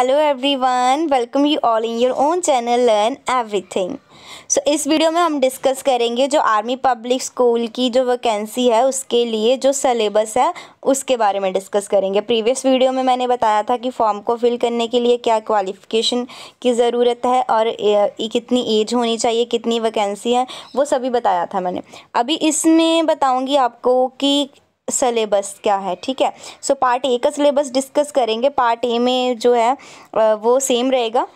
hello everyone welcome you all in your own channel learn everything so इस video में हम discuss करेंगे जो आर्मी पब्लिक स्कूल की जो वैकेंसी है उसके लिए जो सलेबस है उसके बारे में डिस्कस करेंगे प्रीवियस वीडियो में मैंने बताया था कि फॉर्म को फिल करने के लिए क्या क्वालिफ़िकेशन की ज़रूरत है और कितनी एज होनी चाहिए कितनी वैकेंसी है वो सभी बताया था मैंने अभी इसमें बताऊँगी आपको कि सलेबस क्या है ठीक है सो पार्ट ए का सिलेबस डिस्कस करेंगे पार्ट ए में जो है वो सेम रहेगा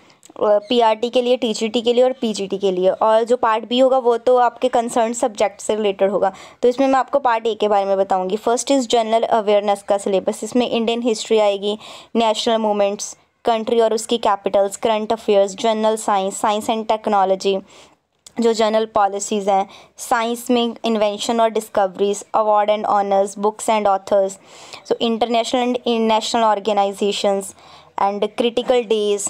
पीआरटी के लिए टीजीटी के लिए और पीजीटी के लिए और जो पार्ट बी होगा वो तो आपके कंसर्न सब्जेक्ट से रिलेटेड होगा तो इसमें मैं आपको पार्ट ए के बारे में बताऊंगी फर्स्ट इज़ जनरल अवेयरनेस का सिलेबस इसमें इंडियन हिस्ट्री आएगी नेशनल मूवमेंट्स कंट्री और उसकी capitals current affairs general science science and technology जो जनरल पॉलिसीज़ हैं साइंस में इन्वेंशन और discoveries award and honours books and authors so international and national organisations and critical days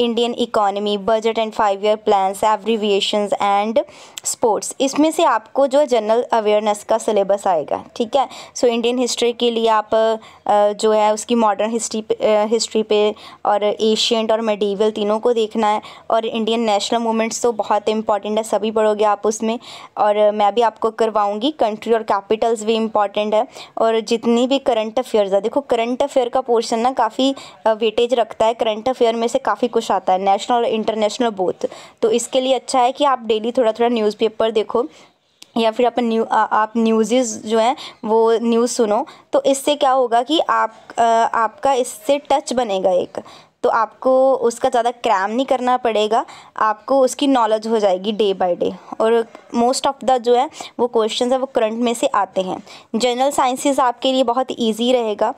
Indian economy budget and five year plans abbreviations and sports इसमें से आपको जो general awareness का syllabus आएगा ठीक है सो इंडियन हिस्ट्री के लिए आप जो है उसकी मॉडर्न हिस्ट्री हिस्ट्री पे और एशियंट और मेडिवल तीनों को देखना है और इंडियन नेशनल मूवमेंट्स तो बहुत इंपॉर्टेंट है सभी पढ़ोगे आप उसमें और मैं भी आपको करवाऊँगी कंट्री और कैपिटल्स भी इंपॉर्टेंट है और जितनी भी करंट अफेयर्स है देखो करंट अफेयर का पोर्शन ना काफ़ी वेटेज रखता है करंट अफेयर में से काफ़ी कुछ जोश आता है नेशनल और इंटरनेशनल बोथ तो इसके लिए अच्छा है कि आप डेली थोड़ा थोड़ा न्यूज़पेपर देखो या फिर अपन न्यू आ, आप न्यूज़ जो हैं वो न्यूज़ सुनो तो इससे क्या होगा कि आप आ, आपका इससे टच बनेगा एक तो आपको उसका ज़्यादा क्रैम नहीं करना पड़ेगा आपको उसकी नॉलेज हो जाएगी डे बाय डे और मोस्ट ऑफ द जो है वो क्वेश्चन है वो करंट में से आते हैं जनरल साइंसेस आपके लिए बहुत ईजी रहेगा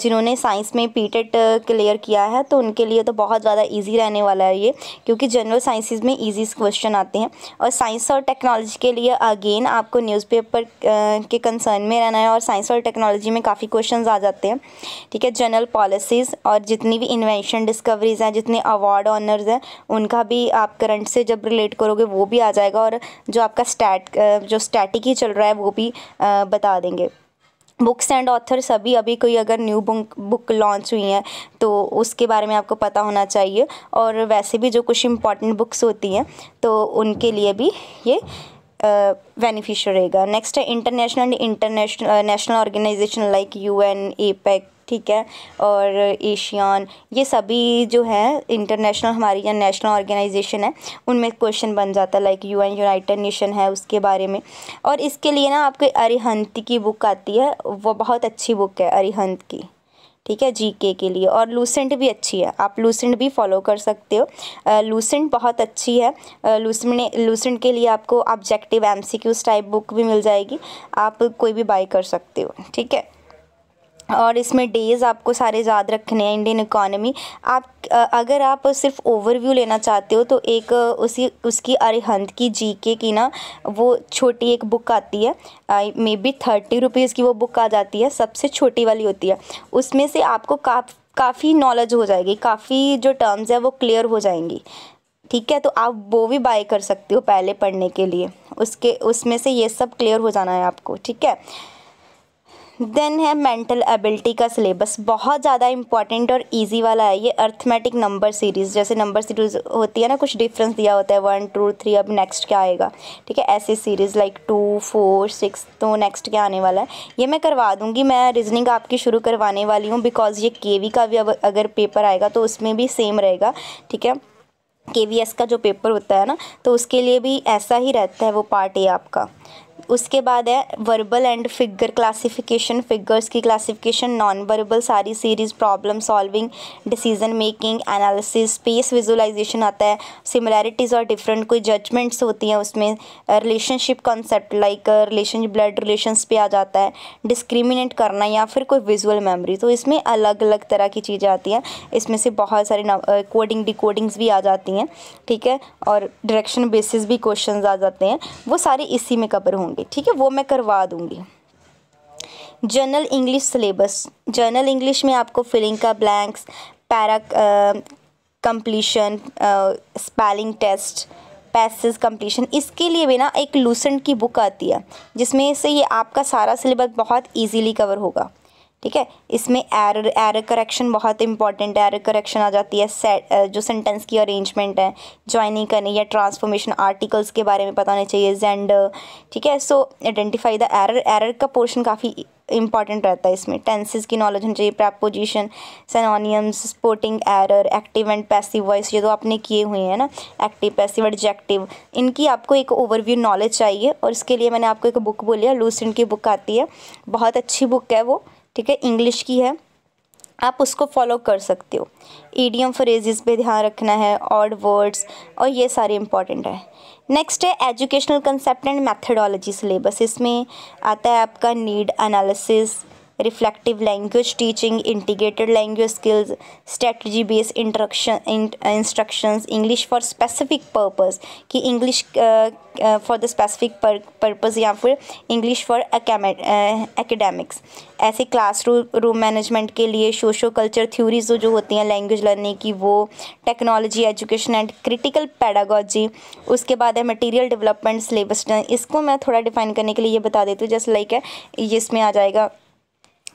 जिन्होंने साइंस में पी क्लियर e किया है तो उनके लिए तो बहुत ज़्यादा ईजी रहने वाला है ये क्योंकि जनरल साइंसेस में ईजी क्वेश्चन आते हैं और साइंस और टेक्नोलॉजी के लिए अगेन आपको न्यूज़पेपर के कंसर्न में रहना है और साइंस और टेक्नोलॉजी में काफ़ी क्वेश्चन आ जाते हैं ठीक है जनरल पॉलिसीज़ और जितनी भी इन्वेंशन डिस्कवरीज़ हैं जितने अवार्ड ऑनर्स हैं उनका भी आप करंट से जब रिलेट करोगे वो भी आ जाएगा और जो आपका स्टैट जो स्टैटिक ही चल रहा है वो भी बता देंगे बुक्स एंड ऑथर सभी अभी कोई अगर न्यू बुक बुक लॉन्च हुई हैं तो उसके बारे में आपको पता होना चाहिए और वैसे भी जो कुछ इम्पॉर्टेंट बुक्स होती हैं तो उनके लिए भी ये बेनिफिशियल रहेगा नेक्स्ट है international and international national organisation like UN APEC ठीक है और एशियान e ये सभी जो है इंटरनेशनल हमारी या नेशनल ऑर्गेनाइजेशन है उनमें क्वेश्चन बन जाता है लाइक यूएन यूनाइटेड नेशन है उसके बारे में और इसके लिए ना आपको अरिहंत की बुक आती है वो बहुत अच्छी बुक है अरिहंत की ठीक है जीके के लिए और लूसेंट भी अच्छी है आप लूसेंट भी फॉलो कर सकते हो लूसेंट बहुत अच्छी है लूसेंट लूसेंट के लिए आपको ऑब्जेक्टिव एमसीक्यूज टाइप बुक भी मिल जाएगी आप कोई भी बाई कर सकते हो ठीक है और इसमें डेज़ आपको सारे याद रखने हैं इंडियन इकोनॉमी आप अगर आप सिर्फ ओवरव्यू लेना चाहते हो तो एक उसी उसकी अरिहंत की जीके की ना वो छोटी एक बुक आती है मे बी थर्टी रुपीज़ की वो बुक आ जाती है सबसे छोटी वाली होती है उसमें से आपको काफ़ काफ़ी नॉलेज हो जाएगी काफ़ी जो टर्म्स है वो क्लियर हो जाएंगी ठीक है तो आप वो भी बाय कर सकते हो पहले पढ़ने के लिए उसके उसमें से ये सब क्लियर हो जाना है आपको ठीक है देन है मेंटल एबिलिटी का सिलेबस बहुत ज़्यादा इंपॉर्टेंट और इजी वाला है ये अर्थमेटिक नंबर सीरीज़ जैसे नंबर सीरीज होती है ना कुछ डिफरेंस दिया होता है वन टू थ्री अब नेक्स्ट क्या आएगा ठीक है ऐसे series like two four six तो नेक्स्ट क्या आने वाला है ये मैं करवा दूँगी मैं रीजनिंग आपकी शुरू करवाने वाली हूँ बिकॉज ये के का भी अब अगर पेपर आएगा तो उसमें भी सेम रहेगा ठीक है के का जो पेपर होता है ना तो उसके लिए भी ऐसा ही रहता है वो पार्ट ए आपका उसके बाद है verbal and figure classification figures की क्लासिफिकेशन नॉन वर्बल सारी series problem solving decision making analysis space visualisation आता है सिमिलैरिटीज़ और डिफरेंट कोई जजमेंट्स होती हैं उसमें relationship concept like relation blood relations पे आ जाता है डिस्क्रिमिनेट करना या फिर कोई विजुअल मेमोरी तो इसमें अलग अलग तरह की चीज़ें आती हैं इसमें से बहुत सारी कोडिंग डिकोडिंग्स भी आ जाती हैं ठीक है और डायरेक्शन बेसिस भी क्वेश्चन आ जाते हैं वो सारे इसी में कवर होंगे जाएंगे ठीक है वो मैं करवा दूँगी general English syllabus general English में आपको फिलिंग का blanks para completion spelling test passage completion इसके लिए भी ना एक लूसेंट की बुक आती है जिसमें से ये आपका सारा सिलेबस बहुत इजीली कवर होगा ठीक है इसमें एरर एरर करेक्शन बहुत इंपॉर्टेंट है एरर करेक्शन आ जाती है सेट जो सेंटेंस की अरेंजमेंट है ज्वाइनिंग करनी या ट्रांसफॉर्मेशन आर्टिकल्स के बारे में पता होना चाहिए जेंडर ठीक है so identify the error error का पोर्शन काफ़ी इंपॉर्टेंट रहता है इसमें टेंसेस की नॉलेज होनी चाहिए preposition synonyms spotting error active and passive voice ये तो आपने किए हुए हैं ना एक्टिव पैसिव एडजेक्टिव इनकी आपको एक ओवरव्यू नॉलेज चाहिए और इसके लिए मैंने आपको एक बुक बोली है लूसेंट की बुक आती है बहुत अच्छी बुक है वो ठीक है इंग्लिश की है आप उसको फॉलो कर सकते हो ईडियम फ्रेजेस पे ध्यान रखना है ऑड वर्ड्स और ये सारे इंपॉर्टेंट है नेक्स्ट है educational concept and methodology syllabus इसमें आता है आपका need analysis reflective language teaching integrated language skills strategy based instruction instruction English for specific purpose कि English for the specific purpose या फिर इंग्लिश फॉर एकेडमिक्स ऐसे क्लास रूम मैनेजमेंट के लिए सोशो कल्चर थ्योरीज जो होती हैं लैंग्वेज लर्निंग की वो technology education and critical pedagogy उसके बाद है मटीरियल डेवलपमेंट सिलेबस इसको मैं थोड़ा डिफाइन करने के लिए ये बता देती हूँ जस्ट लाइक है इसमें आ जाएगा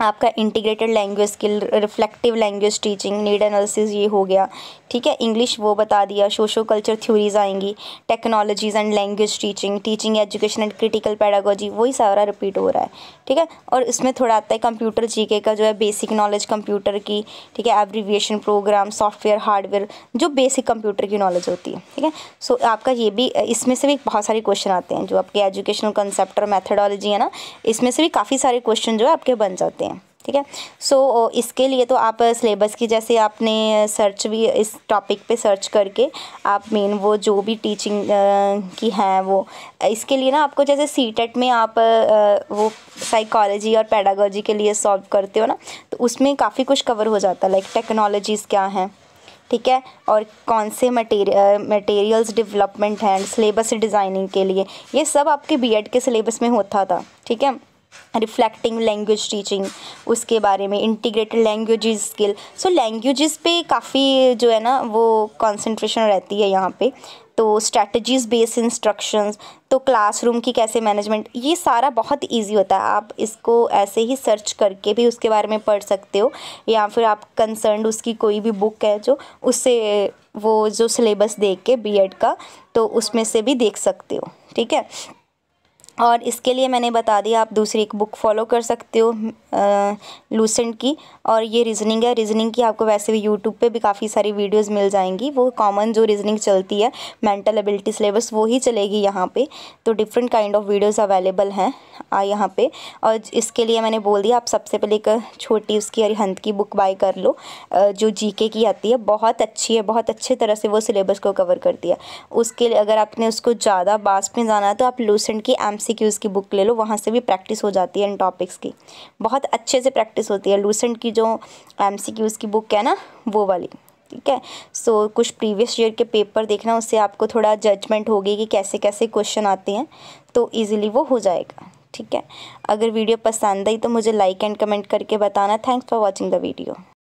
आपका integrated language skill reflective language teaching need analysis ये हो गया ठीक है इंग्लिश वो बता दिया सोशो कल्चर थ्योरीज आएंगी technologies and language teaching teaching education and critical pedagogy वही सारा रिपीट हो रहा है ठीक है और इसमें थोड़ा आता है कंप्यूटर जीके का जो है बेसिक नॉलेज कंप्यूटर की ठीक है एब्रीविएशन प्रोग्राम सॉफ्टवेयर हार्डवेयर जो बेसिक कंप्यूटर की नॉलेज होती है ठीक है सो आपका ये भी इसमें से भी बहुत सारे क्वेश्चन आते हैं जो आपके एजुकेशनल कंसेप्ट और मैथडोलॉजी है ना इसमें से भी काफ़ी सारे क्वेश्चन जो है आपके बन जाते हैं ठीक है सो इसके लिए तो आप सिलेबस की जैसे आपने सर्च भी इस टॉपिक पे सर्च करके आप मेन वो जो भी टीचिंग की है वो इसके लिए ना आपको जैसे सी टेट e में आप वो साइकोलॉजी और पैडागोजी के लिए सॉल्व करते हो ना तो उसमें काफ़ी कुछ कवर हो जाता है लाइक टेक्नोलॉजीज़ क्या हैं ठीक है और कौन से मटेरियल मटेरियल्स डेवलपमेंट हैं सिलेबस डिज़ाइनिंग के लिए ये सब आपके बीएड के सिलेबस में होता था ठीक है रिफ्लेक्टिंग लैंग्वेज टीचिंग उसके बारे में integrated language skill so languages पे काफ़ी जो है ना वो कंसंट्रेशन रहती है यहाँ पे तो स्ट्रैटीज बेस्ड इंस्ट्रक्शंस तो क्लासरूम की कैसे मैनेजमेंट ये सारा बहुत इजी होता है आप इसको ऐसे ही सर्च करके भी उसके बारे में पढ़ सकते हो या फिर आप कंसर्न उसकी कोई भी बुक है जो उससे वो जो सिलेबस देख के बी का तो उसमें से भी देख सकते हो ठीक है और इसके लिए मैंने बता दिया आप दूसरी एक बुक फॉलो कर सकते हो लूसेंट की और ये रीजनिंग है रीजनिंग की आपको वैसे भी यूट्यूब पे भी काफ़ी सारी वीडियोस मिल जाएंगी वो कॉमन जो रीजनिंग चलती है मेंटल एबिलिटी सिलेबस वो ही चलेगी यहाँ पे तो different kind of videos available हैं यहाँ पे और इसके लिए मैंने बोल दिया आप सबसे पहले एक छोटी उसकी अरिहंत की बुक बाई कर लो जो जी की आती है बहुत अच्छी है बहुत अच्छे तरह से वो सिलेबस को कवर करती है उसके लिए अगर आपने उसको ज़्यादा बास में जाना है तो आप लूसेंट की एम की बुक ले लो वहाँ से भी प्रैक्टिस हो जाती है इन टॉपिक्स की बहुत अच्छे से प्रैक्टिस होती है लूसेंट की जो एम की बुक है ना वो वाली ठीक है सो कुछ प्रीवियस ईयर के पेपर देखना उससे आपको थोड़ा जजमेंट होगी कि कैसे कैसे क्वेश्चन आते हैं तो ईजिली वो हो जाएगा ठीक है अगर वीडियो पसंद आई तो मुझे लाइक एंड कमेंट करके बताना thanks for watching the video